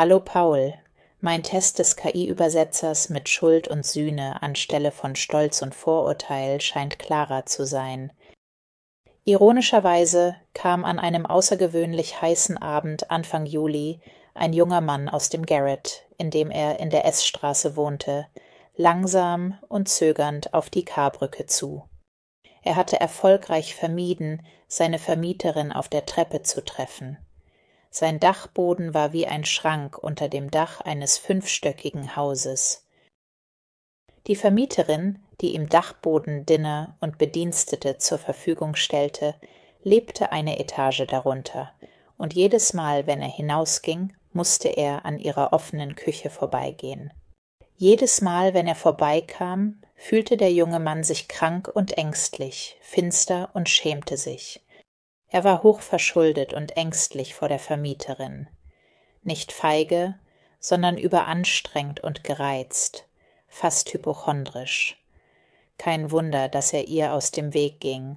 Hallo Paul, mein Test des KI-Übersetzers mit Schuld und Sühne anstelle von Stolz und Vorurteil scheint klarer zu sein. Ironischerweise kam an einem außergewöhnlich heißen Abend Anfang Juli ein junger Mann aus dem Garrett, in dem er in der S-Straße wohnte, langsam und zögernd auf die K-Brücke zu. Er hatte erfolgreich vermieden, seine Vermieterin auf der Treppe zu treffen. Sein Dachboden war wie ein Schrank unter dem Dach eines fünfstöckigen Hauses. Die Vermieterin, die ihm Dachboden, Dinner und Bedienstete zur Verfügung stellte, lebte eine Etage darunter, und jedes Mal, wenn er hinausging, musste er an ihrer offenen Küche vorbeigehen. Jedes Mal, wenn er vorbeikam, fühlte der junge Mann sich krank und ängstlich, finster und schämte sich. Er war hochverschuldet und ängstlich vor der Vermieterin. Nicht feige, sondern überanstrengt und gereizt, fast hypochondrisch. Kein Wunder, dass er ihr aus dem Weg ging.